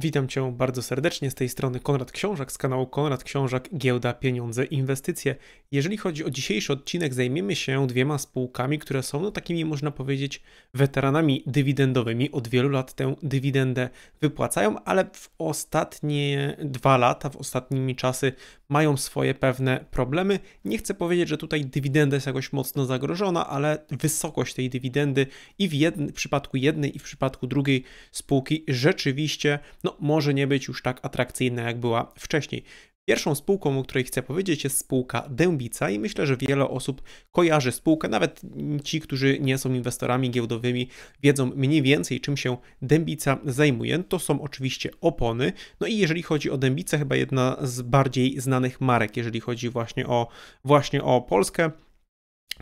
Witam Cię bardzo serdecznie z tej strony Konrad Książak z kanału Konrad Książak Giełda Pieniądze Inwestycje. Jeżeli chodzi o dzisiejszy odcinek, zajmiemy się dwiema spółkami, które są no takimi można powiedzieć weteranami dywidendowymi. Od wielu lat tę dywidendę wypłacają, ale w ostatnie dwa lata, w ostatnimi czasy mają swoje pewne problemy. Nie chcę powiedzieć, że tutaj dywidenda jest jakoś mocno zagrożona, ale wysokość tej dywidendy i w, jednym, w przypadku jednej i w przypadku drugiej spółki rzeczywiście no, no, może nie być już tak atrakcyjna, jak była wcześniej. Pierwszą spółką, o której chcę powiedzieć, jest spółka Dębica i myślę, że wiele osób kojarzy spółkę, nawet ci, którzy nie są inwestorami giełdowymi, wiedzą mniej więcej, czym się Dębica zajmuje. To są oczywiście opony. No i jeżeli chodzi o Dębicę, chyba jedna z bardziej znanych marek, jeżeli chodzi właśnie o, właśnie o Polskę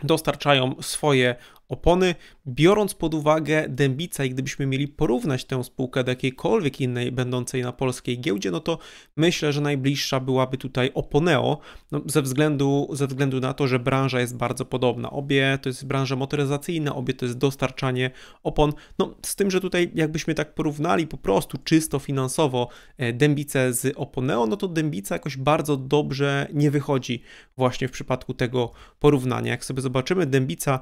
dostarczają swoje opony, biorąc pod uwagę Dębica i gdybyśmy mieli porównać tę spółkę do jakiejkolwiek innej będącej na polskiej giełdzie, no to myślę, że najbliższa byłaby tutaj Oponeo, no ze, względu, ze względu na to, że branża jest bardzo podobna. Obie to jest branża motoryzacyjna, obie to jest dostarczanie opon, no z tym, że tutaj jakbyśmy tak porównali po prostu czysto finansowo e, Dębice z Oponeo, no to Dębica jakoś bardzo dobrze nie wychodzi właśnie w przypadku tego porównania. Jak sobie zobaczymy, Dębica,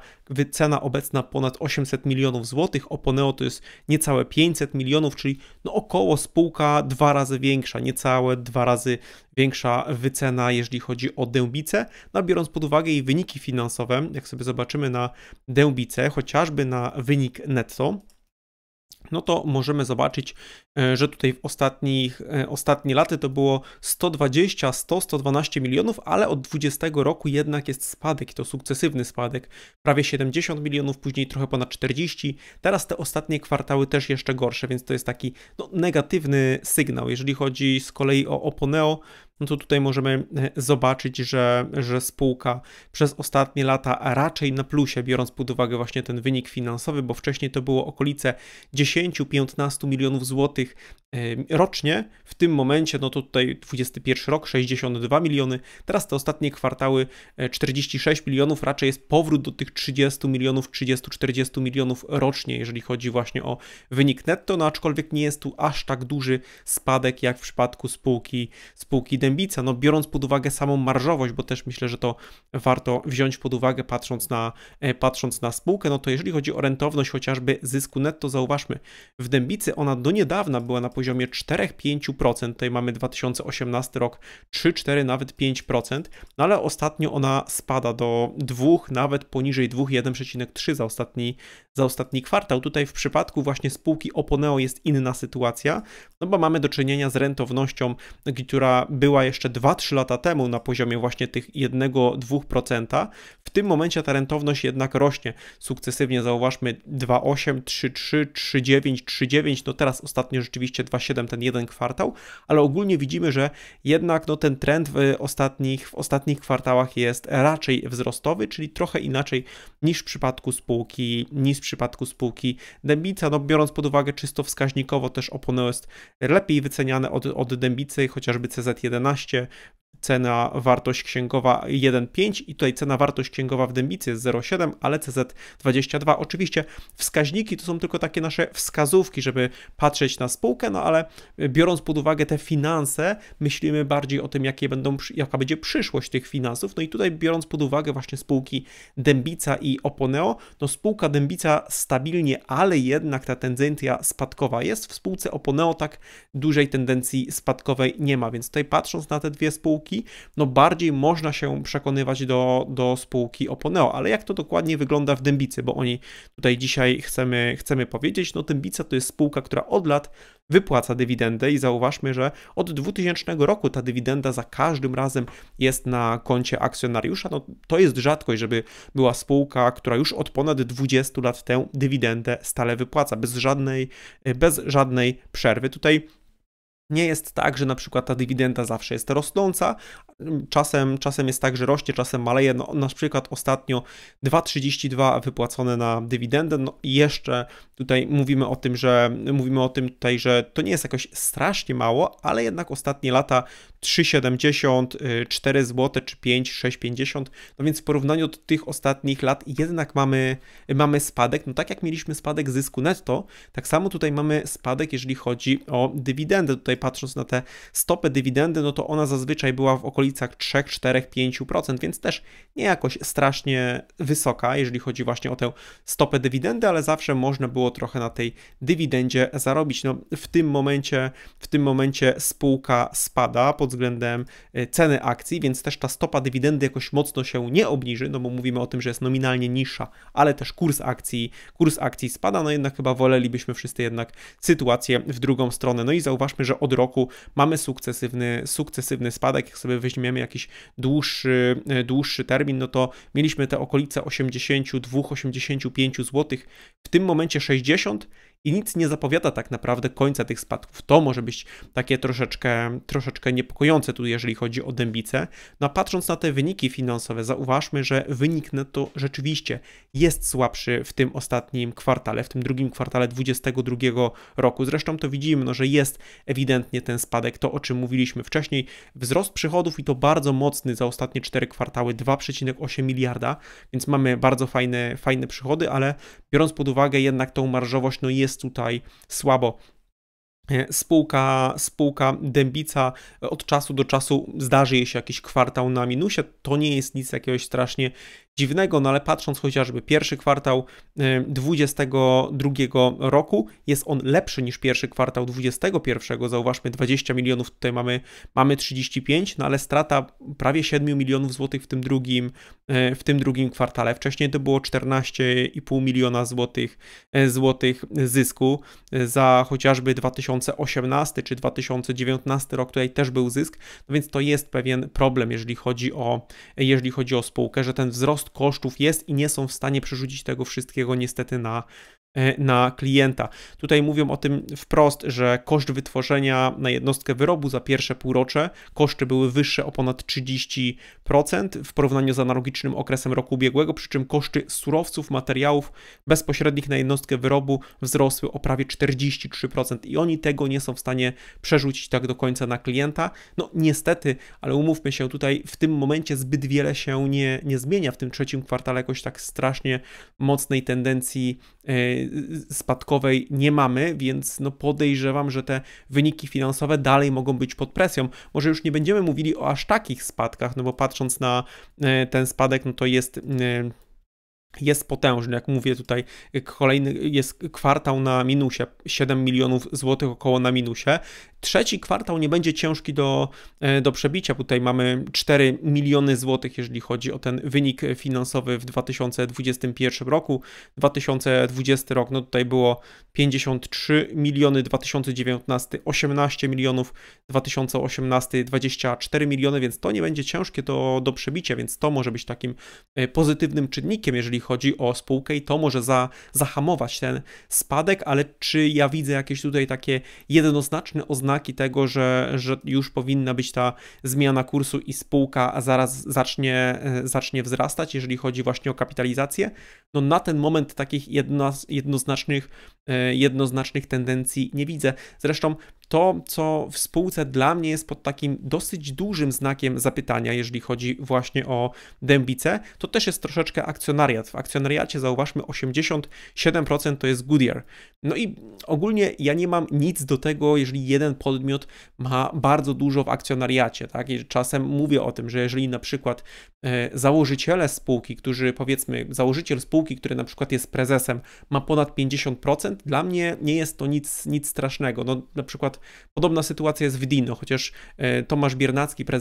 cena cena obecna ponad 800 milionów złotych, Oponeo to jest niecałe 500 milionów, czyli no około spółka dwa razy większa, niecałe dwa razy większa wycena, jeżeli chodzi o Dębicę, no biorąc pod uwagę jej wyniki finansowe, jak sobie zobaczymy na Dębicę, chociażby na wynik netto, no to możemy zobaczyć, e, że tutaj w ostatnich, e, ostatnie laty to było 120, 100, 112 milionów, ale od 20 roku jednak jest spadek i to sukcesywny spadek. Prawie 70 milionów, później trochę ponad 40. Teraz te ostatnie kwartały też jeszcze gorsze, więc to jest taki no, negatywny sygnał. Jeżeli chodzi z kolei o Oponeo, no to tutaj możemy e, zobaczyć, że, że spółka przez ostatnie lata raczej na plusie, biorąc pod uwagę właśnie ten wynik finansowy, bo wcześniej to było okolice 10-15 milionów złotych rocznie. W tym momencie, no to tutaj 21 rok 62 miliony, teraz te ostatnie kwartały 46 e, milionów, raczej jest powrót do tych 30 milionów, 30-40 milionów rocznie, jeżeli chodzi właśnie o wynik netto, no aczkolwiek nie jest tu aż tak duży spadek jak w przypadku spółki, spółki Dębica, no biorąc pod uwagę samą marżowość, bo też myślę, że to warto wziąć pod uwagę patrząc na, e, patrząc na spółkę, no to jeżeli chodzi o rentowność chociażby zysku netto, zauważmy, w Dębicy ona do niedawna była na poziomie poziomie 4-5%. Tutaj mamy 2018 rok 3-4, nawet 5%, no ale ostatnio ona spada do 2, nawet poniżej 2, 1,3 za ostatni za ostatni kwartał. Tutaj w przypadku właśnie spółki Oponeo jest inna sytuacja, no bo mamy do czynienia z rentownością, która była jeszcze 2-3 lata temu na poziomie właśnie tych 1-2%. W tym momencie ta rentowność jednak rośnie. Sukcesywnie zauważmy 2,8, 3,3, 3,9, 3,9, no teraz ostatnio rzeczywiście 2,7 ten jeden kwartał, ale ogólnie widzimy, że jednak no, ten trend w ostatnich, w ostatnich kwartałach jest raczej wzrostowy, czyli trochę inaczej niż w przypadku spółki, niż przypadku spółki Dębica. No, biorąc pod uwagę czysto wskaźnikowo też Opono jest lepiej wyceniane od, od Dębicy, chociażby CZ11, cena wartość księgowa 1,5 i tutaj cena wartość księgowa w dębicy jest 0,7, ale CZ22. Oczywiście wskaźniki to są tylko takie nasze wskazówki, żeby patrzeć na spółkę, no ale biorąc pod uwagę te finanse, myślimy bardziej o tym, jakie będą, jaka będzie przyszłość tych finansów. No i tutaj biorąc pod uwagę właśnie spółki Dębica i Oponeo, no spółka Dębica stabilnie, ale jednak ta tendencja spadkowa jest. W spółce Oponeo tak dużej tendencji spadkowej nie ma, więc tutaj patrząc na te dwie spółki, spółki, no bardziej można się przekonywać do, do spółki Oponeo. Ale jak to dokładnie wygląda w Dębicy, bo oni tutaj dzisiaj chcemy, chcemy powiedzieć, no Dębica to jest spółka, która od lat wypłaca dywidendę i zauważmy, że od 2000 roku ta dywidenda za każdym razem jest na koncie akcjonariusza. No, to jest rzadkość, żeby była spółka, która już od ponad 20 lat tę dywidendę stale wypłaca bez żadnej, bez żadnej przerwy. Tutaj nie jest tak, że na przykład ta dywidenda zawsze jest rosnąca, czasem, czasem jest tak, że rośnie, czasem maleje. No, na przykład ostatnio 2,32 wypłacone na dywidendę. No, jeszcze tutaj mówimy o tym, że mówimy o tym tutaj, że to nie jest jakoś strasznie mało, ale jednak ostatnie lata 4 y, zł czy 5,650. No więc w porównaniu do tych ostatnich lat jednak mamy, mamy spadek. No tak jak mieliśmy spadek zysku netto, tak samo tutaj mamy spadek, jeżeli chodzi o dywidendę. Tutaj patrząc na tę stopę dywidendy, no to ona zazwyczaj była w okolicach 3, 4, 5%, więc też nie jakoś strasznie wysoka, jeżeli chodzi właśnie o tę stopę dywidendy, ale zawsze można było trochę na tej dywidendzie zarobić. No w tym momencie, w tym momencie spółka spada pod względem y, ceny akcji, więc też ta stopa dywidendy jakoś mocno się nie obniży, no bo mówimy o tym, że jest nominalnie niższa, ale też kurs akcji, kurs akcji spada, no jednak chyba wolelibyśmy wszyscy jednak sytuację w drugą stronę. No i zauważmy, że od roku mamy sukcesywny, sukcesywny spadek, jak sobie weźmiemy jakiś dłuższy, y, dłuższy termin, no to mieliśmy te okolice 82-85 zł, w tym momencie 60 i nic nie zapowiada tak naprawdę końca tych spadków. To może być takie troszeczkę, troszeczkę niepokojące tu, jeżeli chodzi o dębice. No a patrząc na te wyniki finansowe, zauważmy, że wynik netto rzeczywiście jest słabszy w tym ostatnim kwartale, w tym drugim kwartale 2022 roku. Zresztą to widzimy, no, że jest ewidentnie ten spadek, to o czym mówiliśmy wcześniej. Wzrost przychodów i to bardzo mocny za ostatnie 4 kwartały 2,8 miliarda, więc mamy bardzo fajne, fajne przychody, ale biorąc pod uwagę jednak tą marżowość, no jest jest tutaj słabo. E, spółka, spółka Dębica e, od czasu do czasu zdarzy jej się jakiś kwartał na minusie. To nie jest nic jakiegoś strasznie dziwnego, no ale patrząc chociażby pierwszy kwartał 2022 y, roku, jest on lepszy niż pierwszy kwartał 2021. Zauważmy, 20 milionów tutaj mamy, mamy 35, no ale strata prawie 7 milionów złotych w tym drugim, y, w tym drugim kwartale. Wcześniej to było 14,5 miliona złotych, y, złotych zysku za chociażby 2018 czy 2019 rok, tutaj też był zysk, no więc to jest pewien problem, jeżeli chodzi o, jeżeli chodzi o spółkę, że ten wzrost wzrost kosztów jest i nie są w stanie przerzucić tego wszystkiego niestety na E, na klienta. Tutaj mówią o tym wprost, że koszt wytworzenia na jednostkę wyrobu za pierwsze półrocze, koszty były wyższe o ponad 30% w porównaniu z analogicznym okresem roku ubiegłego, przy czym koszty surowców, materiałów bezpośrednich na jednostkę wyrobu wzrosły o prawie 43% i oni tego nie są w stanie przerzucić tak do końca na klienta. No niestety, ale umówmy się, tutaj w tym momencie zbyt wiele się nie, nie zmienia, w tym trzecim kwartale jakoś tak strasznie mocnej tendencji e, spadkowej nie mamy, więc no podejrzewam, że te wyniki finansowe dalej mogą być pod presją. Może już nie będziemy mówili o aż takich spadkach, no bo patrząc na e, ten spadek, no to jest e, jest potężny. Jak mówię tutaj, kolejny jest kwartał na minusie, 7 milionów złotych około na minusie. Trzeci kwartał nie będzie ciężki do, e, do przebicia. Tutaj mamy 4 miliony złotych, jeżeli chodzi o ten wynik finansowy w 2021 roku. 2020 rok, no tutaj było 53 miliony, 2019 18 milionów, 2018 24 miliony, więc to nie będzie ciężkie do, do przebicia, więc to może być takim e, pozytywnym czynnikiem, jeżeli chodzi o spółkę i to może za, zahamować ten spadek, ale czy ja widzę jakieś tutaj takie jednoznaczne oznaczenie? i tego, że, że już powinna być ta zmiana kursu i spółka zaraz zacznie, e, zacznie wzrastać, jeżeli chodzi właśnie o kapitalizację. No na ten moment takich jedno, jednoznacznych, e, jednoznacznych tendencji nie widzę. Zresztą to, co w spółce dla mnie jest pod takim dosyć dużym znakiem zapytania, jeżeli chodzi właśnie o dębice, to też jest troszeczkę akcjonariat. W akcjonariacie zauważmy 87% to jest Goodyear. No i ogólnie ja nie mam nic do tego, jeżeli jeden podmiot ma bardzo dużo w akcjonariacie, tak? I czasem mówię o tym, że jeżeli na przykład e, założyciele spółki, którzy powiedzmy, założyciel spółki, który na przykład jest prezesem, ma ponad 50%, dla mnie nie jest to nic, nic strasznego. No na przykład przykład podobna sytuacja jest w Dino, chociaż e, Tomasz Biernacki, e,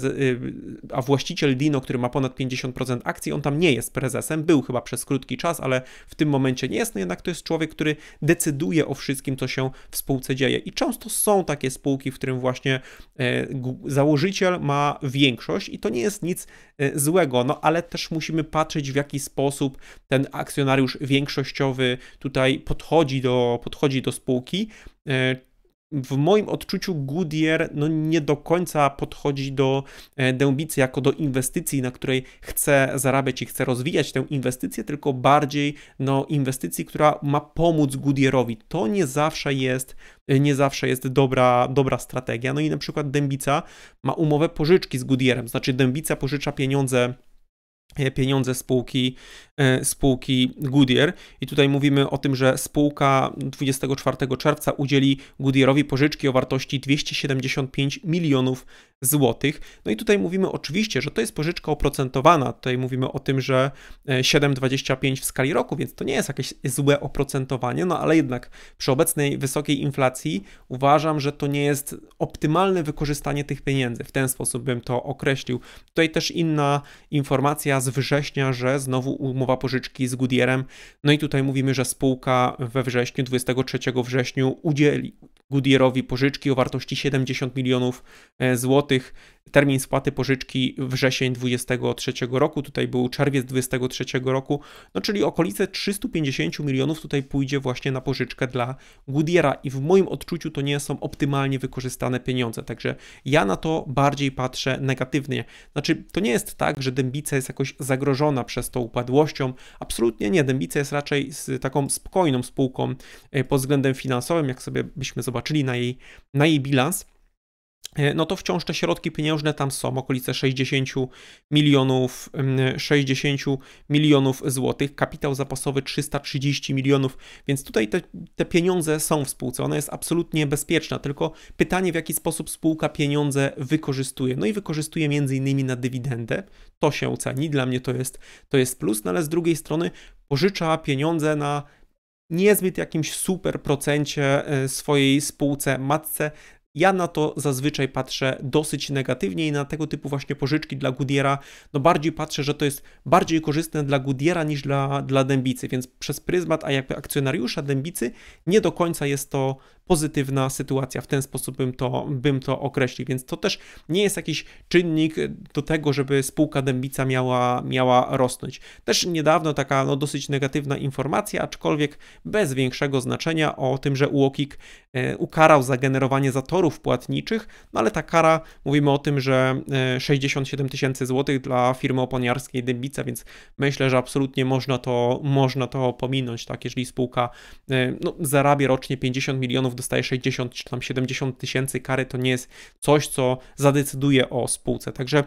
a właściciel Dino, który ma ponad 50% akcji, on tam nie jest prezesem, był chyba przez krótki czas, ale w tym momencie nie jest, no jednak to jest człowiek, który decyduje o wszystkim, co się w spółce dzieje. I często są takie spółki, w którym właśnie e, założyciel ma większość i to nie jest nic złego, no ale też musimy patrzeć, w jaki sposób ten akcjonariusz większościowy tutaj podchodzi do, podchodzi do spółki w moim odczuciu Goodyear no, nie do końca podchodzi do Dębicy e, jako do inwestycji, na której chce zarabiać i chce rozwijać tę inwestycję, tylko bardziej no, inwestycji, która ma pomóc Goodyearowi. To nie zawsze jest, e, nie zawsze jest dobra, dobra strategia. No i na przykład Dębica ma umowę pożyczki z Goodyearem, znaczy Dębica pożycza pieniądze E, pieniądze spółki, e, spółki Goodyear. I tutaj mówimy o tym, że spółka 24 czerwca udzieli Goodyearowi pożyczki o wartości 275 milionów złotych. No i tutaj mówimy oczywiście, że to jest pożyczka oprocentowana. Tutaj mówimy o tym, że 7,25 e, w skali roku, więc to nie jest jakieś złe oprocentowanie, no ale jednak przy obecnej wysokiej inflacji uważam, że to nie jest optymalne wykorzystanie tych pieniędzy. W ten sposób bym to określił. Tutaj też inna informacja z września, że znowu umowa pożyczki z Goodyearem. No i tutaj mówimy, że spółka we wrześniu, 23 wrześniu udzieli, Goodyearowi pożyczki o wartości 70 milionów e, złotych termin spłaty pożyczki wrzesień 2023 roku, tutaj był czerwiec 2023 roku, no czyli okolice 350 milionów tutaj pójdzie właśnie na pożyczkę dla Goodiera i w moim odczuciu to nie są optymalnie wykorzystane pieniądze, także ja na to bardziej patrzę negatywnie. Znaczy to nie jest tak, że Dębica jest jakoś zagrożona przez tą upadłością, absolutnie nie, Dębica jest raczej taką spokojną spółką e, pod względem finansowym, jak sobie byśmy zobaczyli na jej, na jej bilans, E, no to wciąż te środki pieniężne tam są, okolice 60 milionów, 60 mm, milionów złotych, kapitał zapasowy 330 milionów, więc tutaj te, te pieniądze są w spółce, ona jest absolutnie bezpieczna, tylko pytanie w jaki sposób spółka pieniądze wykorzystuje, no i wykorzystuje między innymi na dywidendę, to się ceni, dla mnie to jest, to jest plus, no ale z drugiej strony pożycza pieniądze na niezbyt jakimś super procencie e, swojej spółce matce, ja na to zazwyczaj patrzę dosyć negatywnie i na tego typu właśnie pożyczki dla Goodyera, no bardziej patrzę, że to jest bardziej korzystne dla Goodyera niż dla, dla Dębicy, więc przez pryzmat a jakby akcjonariusza Dębicy nie do końca jest to pozytywna sytuacja. W ten sposób bym to, bym to określił, więc to też nie jest jakiś czynnik do tego, żeby spółka Dębica miała, miała rosnąć. Też niedawno taka no, dosyć negatywna informacja, aczkolwiek bez większego znaczenia o tym, że UOKiK e, ukarał za generowanie zatorów płatniczych, no ale ta kara, mówimy o tym, że 67 e, tysięcy złotych dla firmy oponiarskiej Dębica, więc myślę, że absolutnie można to, można to pominąć, tak, jeżeli spółka e, no, zarabia rocznie 50 milionów milionów dostaje 60 czy tam 70 tysięcy kary, to nie jest coś, co zadecyduje o spółce. Także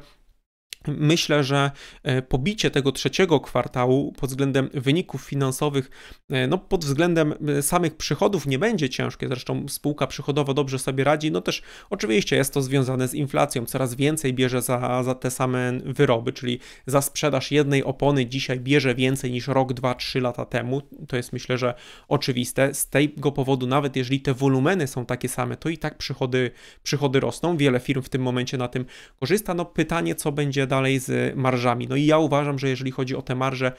Myślę, że e, pobicie tego trzeciego kwartału pod względem wyników finansowych, e, no pod względem e, samych przychodów nie będzie ciężkie, zresztą spółka przychodowo dobrze sobie radzi, no też oczywiście jest to związane z inflacją, coraz więcej bierze za, za te same wyroby, czyli za sprzedaż jednej opony dzisiaj bierze więcej niż rok, dwa, trzy lata temu, to jest myślę, że oczywiste, z tego powodu nawet jeżeli te wolumeny są takie same, to i tak przychody, przychody rosną, wiele firm w tym momencie na tym korzysta, no pytanie co będzie dalej, dalej z marżami. No i ja uważam, że jeżeli chodzi o te marże,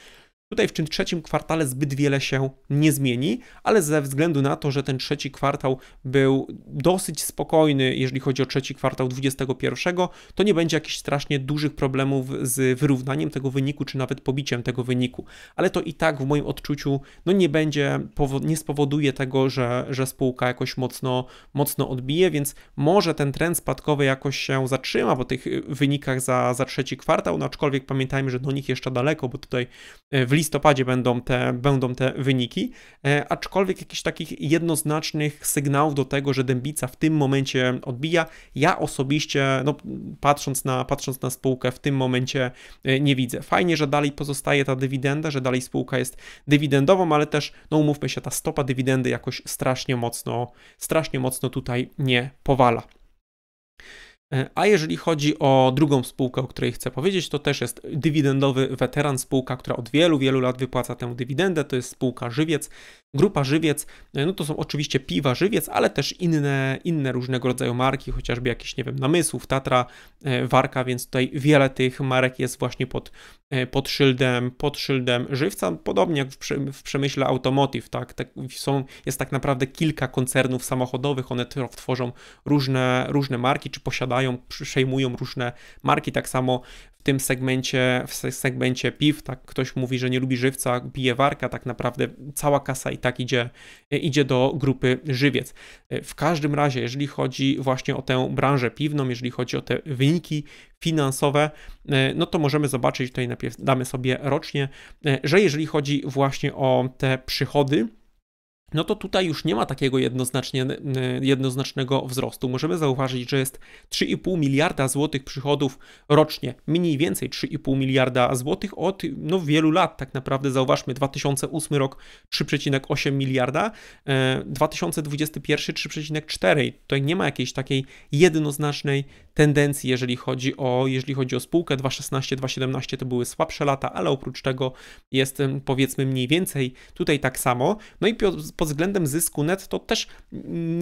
Tutaj w tym trzecim kwartale zbyt wiele się nie zmieni, ale ze względu na to, że ten trzeci kwartał był dosyć spokojny, jeżeli chodzi o trzeci kwartał 2021, to nie będzie jakichś strasznie dużych problemów z wyrównaniem tego wyniku, czy nawet pobiciem tego wyniku. Ale to i tak w moim odczuciu no nie będzie, nie spowoduje tego, że, że spółka jakoś mocno, mocno odbije, więc może ten trend spadkowy jakoś się zatrzyma po tych wynikach za, za trzeci kwartał, no aczkolwiek pamiętajmy, że do nich jeszcze daleko, bo tutaj e, w listopadzie będą te, będą te wyniki, e, aczkolwiek jakichś takich jednoznacznych sygnałów do tego, że Dębica w tym momencie odbija, ja osobiście, no, patrząc, na, patrząc na spółkę, w tym momencie e, nie widzę. Fajnie, że dalej pozostaje ta dywidenda, że dalej spółka jest dywidendową, ale też, no umówmy się, ta stopa dywidendy jakoś strasznie mocno, strasznie mocno tutaj nie powala. E, a jeżeli chodzi o drugą spółkę, o której chcę powiedzieć, to też jest dywidendowy weteran, spółka, która od wielu, wielu lat wypłaca tę dywidendę. To jest spółka Żywiec, grupa Żywiec. E, no to są oczywiście piwa Żywiec, ale też inne, inne różnego rodzaju marki, chociażby jakieś, nie wiem, namysłów, Tatra, e, Warka, więc tutaj wiele tych marek jest właśnie pod E, pod szyldem, pod szyldem żywca, podobnie jak w, przemyśle automotive, tak, tak, są, jest tak naprawdę kilka koncernów samochodowych, one tworzą różne, różne marki, czy posiadają, przejmują różne marki, tak samo tym segmencie, w segmencie piw, tak ktoś mówi, że nie lubi żywca, pije warka, tak naprawdę cała kasa i tak idzie, idzie do grupy żywiec. W każdym razie, jeżeli chodzi właśnie o tę branżę piwną, jeżeli chodzi o te wyniki finansowe, no to możemy zobaczyć, tutaj najpierw damy sobie rocznie, że jeżeli chodzi właśnie o te przychody, no to tutaj już nie ma takiego jednoznacznie, jednoznacznego wzrostu. Możemy zauważyć, że jest 3,5 miliarda złotych przychodów rocznie, mniej więcej 3,5 miliarda złotych od no, wielu lat. Tak naprawdę zauważmy 2008 rok 3,8 miliarda, 2021 e, 3,4. Tutaj nie ma jakiejś takiej jednoznacznej tendencji, jeżeli chodzi o, jeżeli chodzi o spółkę. 2016, 2017 to były słabsze lata, ale oprócz tego jest powiedzmy mniej więcej tutaj tak samo. No i Piotr pod względem zysku netto też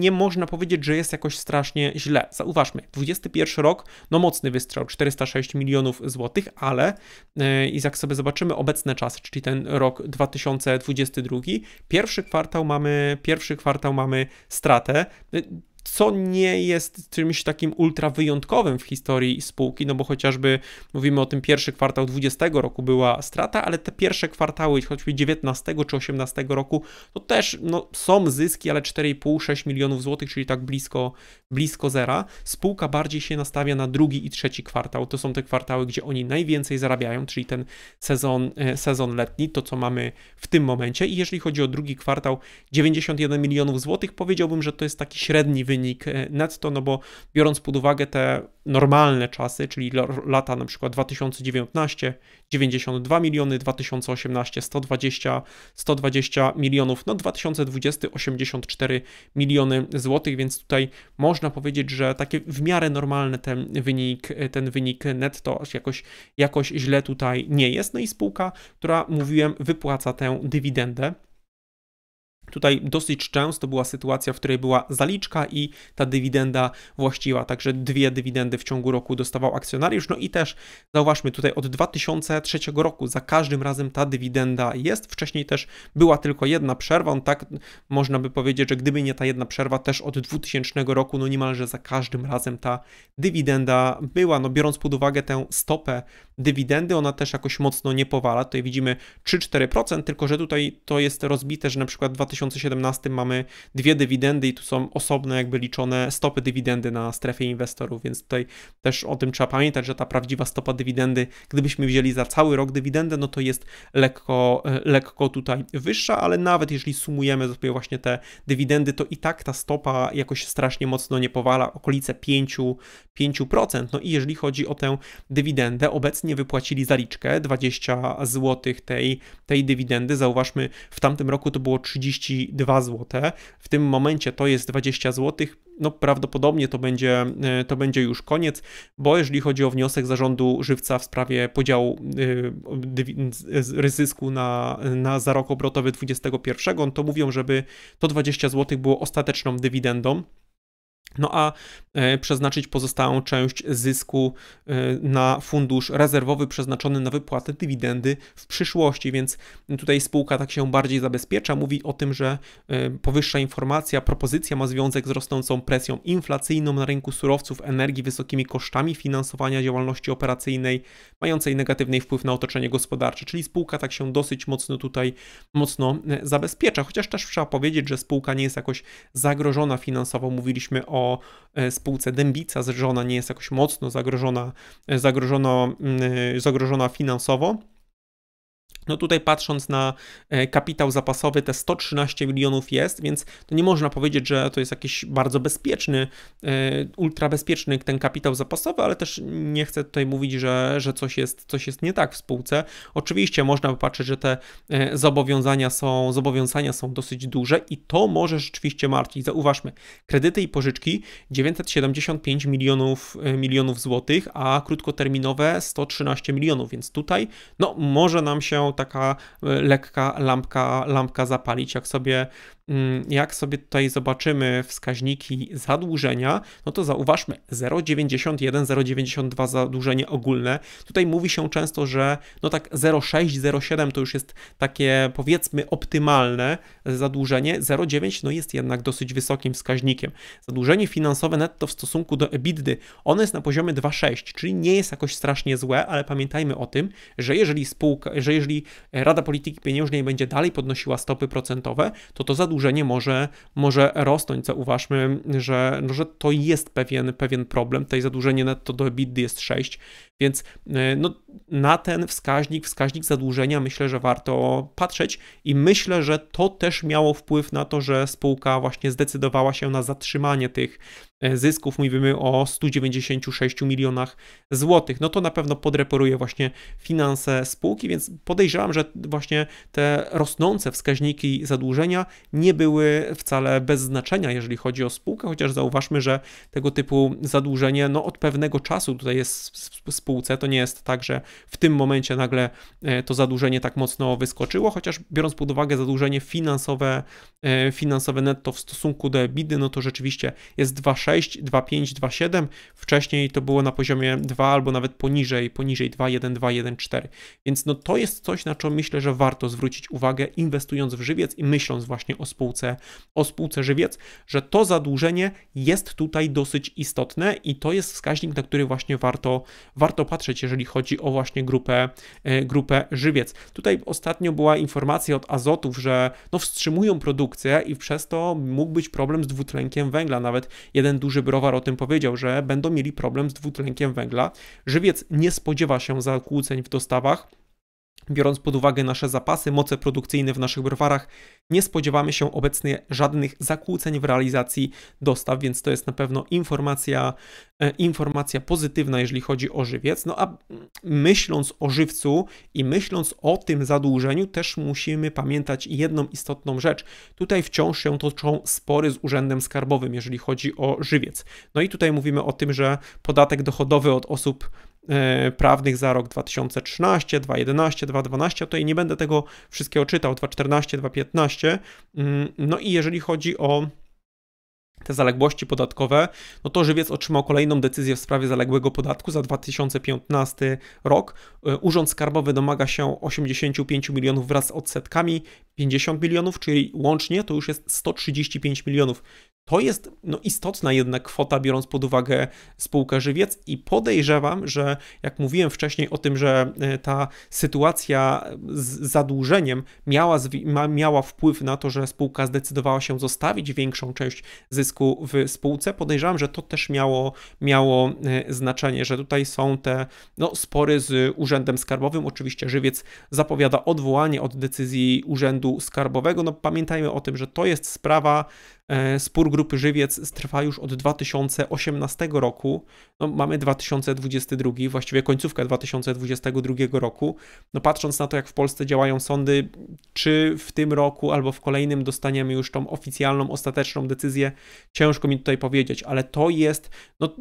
nie można powiedzieć, że jest jakoś strasznie źle. Zauważmy, 21 rok, no mocny wystrzał, 406 milionów złotych, ale e, i jak sobie zobaczymy obecne czasy, czyli ten rok 2022, pierwszy kwartał mamy, pierwszy kwartał mamy stratę co nie jest czymś takim ultra wyjątkowym w historii spółki, no bo chociażby mówimy o tym pierwszy kwartał 20 roku była strata, ale te pierwsze kwartały, choćby 19 czy 18 roku, to no też no, są zyski, ale 4,5-6 milionów złotych, czyli tak blisko, blisko zera. Spółka bardziej się nastawia na drugi i trzeci kwartał. To są te kwartały, gdzie oni najwięcej zarabiają, czyli ten sezon, e, sezon letni, to co mamy w tym momencie. I jeżeli chodzi o drugi kwartał, 91 milionów złotych, powiedziałbym, że to jest taki średni wynik wynik e, netto, no bo biorąc pod uwagę te normalne czasy, czyli lata na przykład 2019 92 miliony, 2018 120, 120 milionów, no 2020 84 miliony złotych, więc tutaj można powiedzieć, że takie w miarę normalne ten wynik, e, ten wynik netto aż jakoś, jakoś źle tutaj nie jest. No i spółka, która mówiłem wypłaca tę dywidendę. Tutaj dosyć często była sytuacja, w której była zaliczka i ta dywidenda właściwa, także dwie dywidendy w ciągu roku dostawał akcjonariusz. No i też zauważmy tutaj od 2003 roku za każdym razem ta dywidenda jest. Wcześniej też była tylko jedna przerwa, no tak można by powiedzieć, że gdyby nie ta jedna przerwa, też od 2000 roku, no niemalże za każdym razem ta dywidenda była. No biorąc pod uwagę tę stopę dywidendy, ona też jakoś mocno nie powala. Tutaj widzimy 3-4%, tylko że tutaj to jest rozbite, że na przykład w 2017 mamy dwie dywidendy i tu są osobne jakby liczone stopy dywidendy na strefie inwestorów, więc tutaj też o tym trzeba pamiętać, że ta prawdziwa stopa dywidendy, gdybyśmy wzięli za cały rok dywidendę, no to jest lekko, e, lekko tutaj wyższa, ale nawet jeżeli sumujemy sobie właśnie te dywidendy, to i tak ta stopa jakoś strasznie mocno nie powala, okolice 5, 5%. No i jeżeli chodzi o tę dywidendę, obecnie nie wypłacili zaliczkę 20 zł tej, tej dywidendy. Zauważmy, w tamtym roku to było 32 zł, w tym momencie to jest 20 zł. No prawdopodobnie to będzie, e, to będzie już koniec, bo jeżeli chodzi o wniosek zarządu Żywca w sprawie podziału e, ryzyku na, na za rok obrotowy 21, no to mówią, żeby to 20 zł było ostateczną dywidendą no a e, przeznaczyć pozostałą część zysku e, na fundusz rezerwowy przeznaczony na wypłatę dywidendy w przyszłości, więc tutaj spółka tak się bardziej zabezpiecza. Mówi o tym, że e, powyższa informacja, propozycja ma związek z rosnącą presją inflacyjną na rynku surowców, energii, wysokimi kosztami finansowania działalności operacyjnej, mającej negatywny wpływ na otoczenie gospodarcze, czyli spółka tak się dosyć mocno tutaj mocno zabezpiecza, chociaż też trzeba powiedzieć, że spółka nie jest jakoś zagrożona finansowo. Mówiliśmy o E, spółce Dębica, że ona nie jest jakoś mocno zagrożona, e, zagrożona, mm, e, zagrożona finansowo. No tutaj patrząc na e, kapitał zapasowy, te 113 milionów jest, więc to nie można powiedzieć, że to jest jakiś bardzo bezpieczny, e, ultrabezpieczny ten kapitał zapasowy, ale też nie chcę tutaj mówić, że, że coś, jest, coś jest nie tak w spółce. Oczywiście można popatrzeć, że te e, zobowiązania są, zobowiązania są dosyć duże i to może rzeczywiście martwić. Zauważmy, kredyty i pożyczki 975 milionów, milionów złotych, a krótkoterminowe 113 milionów, więc tutaj no, może nam się taka e, lekka lampka, lampka zapalić. Jak sobie, mm, jak sobie tutaj zobaczymy wskaźniki zadłużenia, no to zauważmy 0,91, 0,92 zadłużenie ogólne. Tutaj mówi się często, że no tak 0,6, 0,7 to już jest takie powiedzmy optymalne zadłużenie. 0,9 no jest jednak dosyć wysokim wskaźnikiem. Zadłużenie finansowe netto w stosunku do EBITDA, ono jest na poziomie 2,6, czyli nie jest jakoś strasznie złe, ale pamiętajmy o tym, że jeżeli spółka, że jeżeli Rada Polityki Pieniężnej będzie dalej podnosiła stopy procentowe, to to zadłużenie może, może rosnąć. Zauważmy, że, no, że to jest pewien, pewien problem. Tutaj zadłużenie netto do EBITDA jest 6, więc e, no, na ten wskaźnik, wskaźnik zadłużenia myślę, że warto patrzeć i myślę, że to też miało wpływ na to, że spółka właśnie zdecydowała się na zatrzymanie tych e, zysków. Mówimy o 196 milionach złotych. No to na pewno podreporuje właśnie finanse spółki, więc podejrzewam, że właśnie te rosnące wskaźniki zadłużenia nie były wcale bez znaczenia, jeżeli chodzi o spółkę, chociaż zauważmy, że tego typu zadłużenie no, od pewnego czasu tutaj jest spółce. To nie jest tak, że w tym momencie nagle e, to zadłużenie tak mocno wyskoczyło, chociaż biorąc pod uwagę zadłużenie finansowe, e, finansowe netto w stosunku do EBITDA, no to rzeczywiście jest 2,6, 2,5, 2,7. Wcześniej to było na poziomie 2 albo nawet poniżej, poniżej 2,1, 2,1,4. Więc no to jest coś, na co myślę, że warto zwrócić uwagę inwestując w żywiec i myśląc właśnie o spółce, o spółce żywiec, że to zadłużenie jest tutaj dosyć istotne i to jest wskaźnik, na który właśnie warto, warto warto patrzeć, jeżeli chodzi o właśnie grupę, e, grupę żywiec. Tutaj ostatnio była informacja od azotów, że no wstrzymują produkcję i przez to mógł być problem z dwutlenkiem węgla. Nawet jeden duży browar o tym powiedział, że będą mieli problem z dwutlenkiem węgla. Żywiec nie spodziewa się zakłóceń w dostawach. Biorąc pod uwagę nasze zapasy, moce produkcyjne w naszych browarach, nie spodziewamy się obecnie żadnych zakłóceń w realizacji dostaw, więc to jest na pewno informacja, e, informacja pozytywna, jeżeli chodzi o żywiec. No a myśląc o żywcu i myśląc o tym zadłużeniu, też musimy pamiętać jedną istotną rzecz. Tutaj wciąż się toczą spory z Urzędem Skarbowym, jeżeli chodzi o żywiec. No i tutaj mówimy o tym, że podatek dochodowy od osób E, prawnych za rok 2013, 2011, 2012. Tutaj nie będę tego wszystkiego czytał, 2014, 2015. Mm, no i jeżeli chodzi o te zaległości podatkowe, no to żywiec otrzymał kolejną decyzję w sprawie zaległego podatku za 2015 rok. E, urząd Skarbowy domaga się 85 milionów wraz z odsetkami 50 milionów, czyli łącznie to już jest 135 milionów. To jest no, istotna jednak kwota, biorąc pod uwagę spółkę żywiec, i podejrzewam, że jak mówiłem wcześniej o tym, że e, ta sytuacja z zadłużeniem miała, miała wpływ na to, że spółka zdecydowała się zostawić większą część zysku w spółce, podejrzewam, że to też miało, miało e, znaczenie, że tutaj są te no, spory z Urzędem Skarbowym. Oczywiście żywiec zapowiada odwołanie od decyzji Urzędu Skarbowego. No, pamiętajmy o tym, że to jest sprawa E, spór grupy Żywiec trwa już od 2018 roku. No, mamy 2022, właściwie końcówkę 2022 roku. No, patrząc na to, jak w Polsce działają sądy, czy w tym roku albo w kolejnym dostaniemy już tą oficjalną, ostateczną decyzję, ciężko mi tutaj powiedzieć, ale to jest no,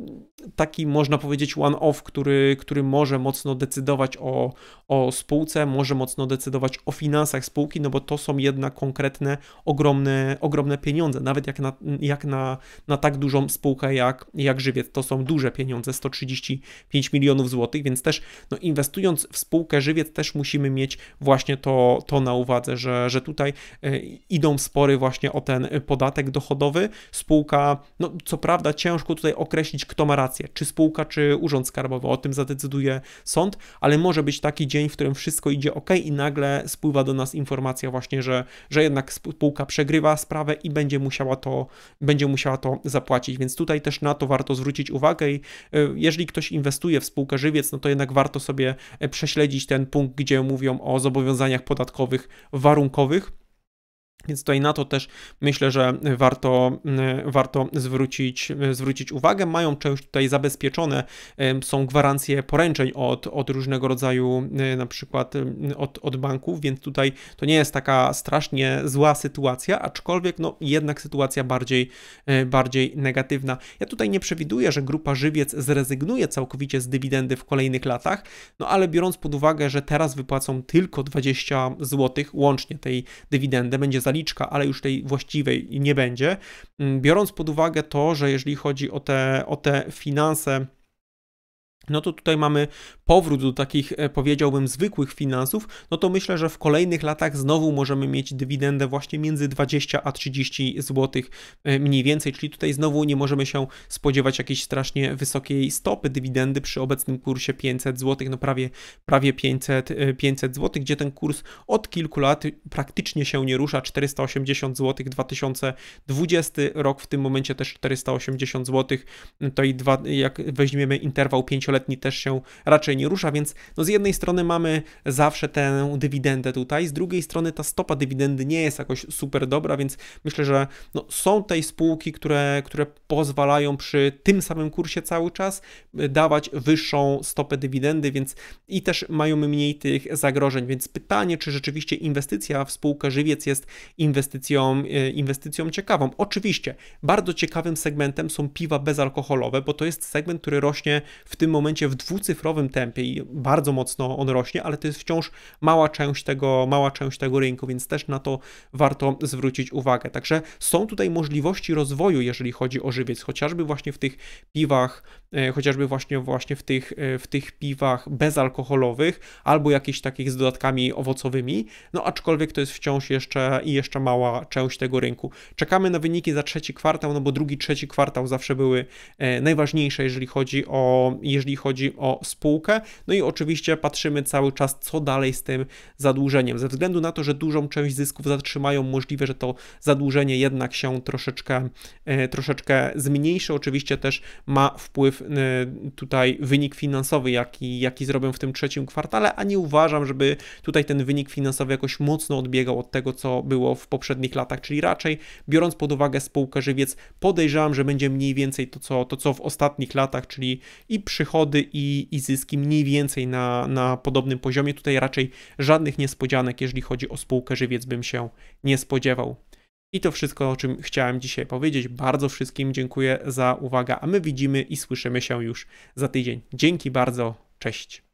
taki, można powiedzieć, one-off, który, który może mocno decydować o, o spółce, może mocno decydować o finansach spółki, no bo to są jednak konkretne, ogromne, ogromne pieniądze. Nawet nawet jak na, jak na, na tak dużą spółkę jak, jak Żywiec. To są duże pieniądze, 135 milionów złotych, więc też no, inwestując w spółkę Żywiec też musimy mieć właśnie to, to na uwadze, że, że tutaj y, idą spory właśnie o ten podatek dochodowy. Spółka, no co prawda ciężko tutaj określić, kto ma rację, czy spółka, czy urząd skarbowy, o tym zadecyduje sąd, ale może być taki dzień, w którym wszystko idzie ok i nagle spływa do nas informacja właśnie, że, że jednak spółka przegrywa sprawę i będzie musiała musiała to, będzie musiała to zapłacić. Więc tutaj też na to warto zwrócić uwagę i e, jeżeli ktoś inwestuje w spółkę żywiec, no to jednak warto sobie e, prześledzić ten punkt, gdzie mówią o zobowiązaniach podatkowych warunkowych więc tutaj na to też myślę, że warto, mm, warto zwrócić, zwrócić uwagę. Mają część tutaj zabezpieczone, są gwarancje poręczeń od, od różnego rodzaju, y, na przykład y, od, od banków, więc tutaj to nie jest taka strasznie zła sytuacja, aczkolwiek no, jednak sytuacja bardziej, y, bardziej negatywna. Ja tutaj nie przewiduję, że grupa Żywiec zrezygnuje całkowicie z dywidendy w kolejnych latach, no ale biorąc pod uwagę, że teraz wypłacą tylko 20 zł łącznie tej dywidendy, będzie zaliczka, ale już tej właściwej nie będzie. Mm, biorąc pod uwagę to, że jeżeli chodzi o te, o te finanse, no to tutaj mamy powrót do takich, e, powiedziałbym, zwykłych finansów, no to myślę, że w kolejnych latach znowu możemy mieć dywidendę właśnie między 20 a 30 zł e, mniej więcej, czyli tutaj znowu nie możemy się spodziewać jakiejś strasznie wysokiej stopy dywidendy przy obecnym kursie 500 zł, no prawie, prawie 500, 500 zł, gdzie ten kurs od kilku lat praktycznie się nie rusza, 480 zł 2020 rok, w tym momencie też 480 zł, no to i dwa, jak weźmiemy interwał 5 letni też się raczej nie rusza, więc no z jednej strony mamy zawsze tę dywidendę tutaj, z drugiej strony ta stopa dywidendy nie jest jakoś super dobra, więc myślę, że no są tej spółki, które, które pozwalają przy tym samym kursie cały czas y, dawać wyższą stopę dywidendy, więc i też mają mniej tych zagrożeń, więc pytanie, czy rzeczywiście inwestycja w spółkę Żywiec jest inwestycją, y, inwestycją ciekawą. Oczywiście, bardzo ciekawym segmentem są piwa bezalkoholowe, bo to jest segment, który rośnie w tym momencie momencie w dwucyfrowym tempie i bardzo mocno on rośnie, ale to jest wciąż mała część tego, mała część tego rynku, więc też na to warto zwrócić uwagę. Także są tutaj możliwości rozwoju, jeżeli chodzi o żywiec, chociażby właśnie w tych piwach E, chociażby właśnie, właśnie w, tych, e, w tych piwach bezalkoholowych albo jakichś takich z dodatkami owocowymi, no aczkolwiek to jest wciąż jeszcze i jeszcze mała część tego rynku. Czekamy na wyniki za trzeci kwartał, no bo drugi, trzeci kwartał zawsze były e, najważniejsze, jeżeli chodzi o, jeżeli chodzi o spółkę. No i oczywiście patrzymy cały czas, co dalej z tym zadłużeniem. Ze względu na to, że dużą część zysków zatrzymają, możliwe, że to zadłużenie jednak się troszeczkę, troszeczkę zmniejszy. Oczywiście też ma wpływ Y, tutaj wynik finansowy, jaki, jaki zrobią w tym trzecim kwartale, a nie uważam, żeby tutaj ten wynik finansowy jakoś mocno odbiegał od tego, co było w poprzednich latach, czyli raczej biorąc pod uwagę spółkę Żywiec, podejrzewam, że będzie mniej więcej to, co, to, co w ostatnich latach, czyli i przychody, i, i zyski mniej więcej na, na podobnym poziomie. Tutaj raczej żadnych niespodzianek, jeżeli chodzi o spółkę Żywiec, bym się nie spodziewał. I to wszystko, o czym chciałem dzisiaj powiedzieć. Bardzo wszystkim dziękuję za uwagę, a my widzimy i słyszymy się już za tydzień. Dzięki bardzo, cześć.